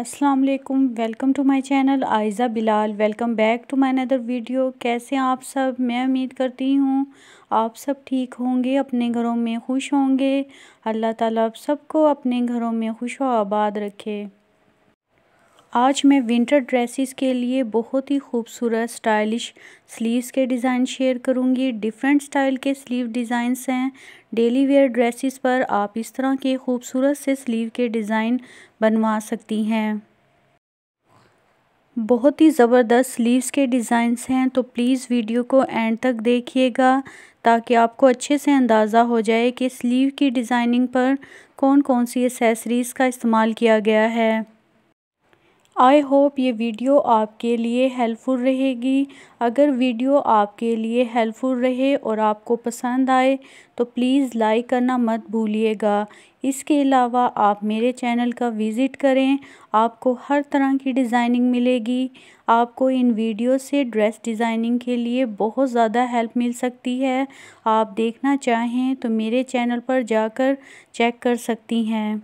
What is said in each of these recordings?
अस्सलाम वालेकुम welcome to my channel Ayza Bilal welcome back to my other video कैसे आप सब मैं उम्मीद करती हूँ आप सब ठीक होंगे अपने घरों में खुश होंगे अल्लाह ताला आप सबको अपने घरों में खुश आबाद रखे आज मैं विंटर ड्रेसेस के लिए बहुत ही खूबसूरत स्टाइलिश स्लीव्स के डिज़ाइन शेयर करूंगी डिफरेंट स्टाइल के स्लीव डिज़ाइंस हैं डेली वेयर ड्रेसेस पर आप इस तरह के खूबसूरत से स्लीव के डिज़ाइन बनवा सकती हैं बहुत ही ज़बरदस्त स्लीव्स के डिज़ाइंस हैं तो प्लीज़ वीडियो को एंड तक देखिएगा ताकि आपको अच्छे से अंदाज़ा हो जाए कि स्लीव की डिज़ाइनिंग पर कौन कौन सी एसेसरीज़ का इस्तेमाल किया गया है आई होप ये वीडियो आपके लिए हेल्पफुल रहेगी अगर वीडियो आपके लिए हेल्पफुल रहे और आपको पसंद आए तो प्लीज़ लाइक करना मत भूलिएगा इसके अलावा आप मेरे चैनल का विज़िट करें आपको हर तरह की डिज़ाइनिंग मिलेगी आपको इन वीडियो से ड्रेस डिज़ाइनिंग के लिए बहुत ज़्यादा हेल्प मिल सकती है आप देखना चाहें तो मेरे चैनल पर जाकर चेक कर सकती हैं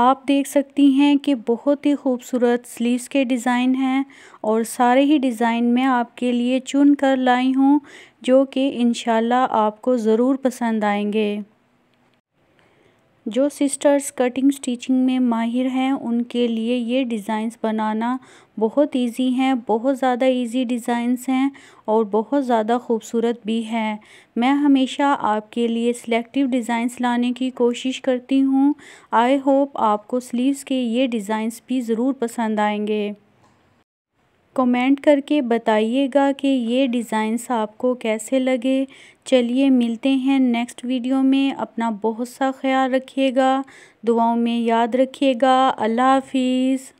आप देख सकती हैं कि बहुत ही खूबसूरत स्लीव्स के डिज़ाइन हैं और सारे ही डिज़ाइन मैं आपके लिए चुन कर लाई हूँ जो कि इन आपको ज़रूर पसंद आएंगे जो सिस्टर्स कटिंग स्टिचिंग में माहिर हैं उनके लिए ये डिज़ाइंस बनाना बहुत इजी हैं बहुत ज़्यादा इजी डिज़ाइंस हैं और बहुत ज़्यादा खूबसूरत भी हैं मैं हमेशा आपके लिए सिलेक्टिव डिज़ाइंस लाने की कोशिश करती हूँ आई होप आपको स्लीव्स के ये डिज़ाइंस भी ज़रूर पसंद आएंगे कमेंट करके बताइएगा कि ये डिज़ाइंस आपको कैसे लगे चलिए मिलते हैं नेक्स्ट वीडियो में अपना बहुत सा ख्याल रखिएगा दुआओं में याद रखिएगा अल्लाह हाफिज़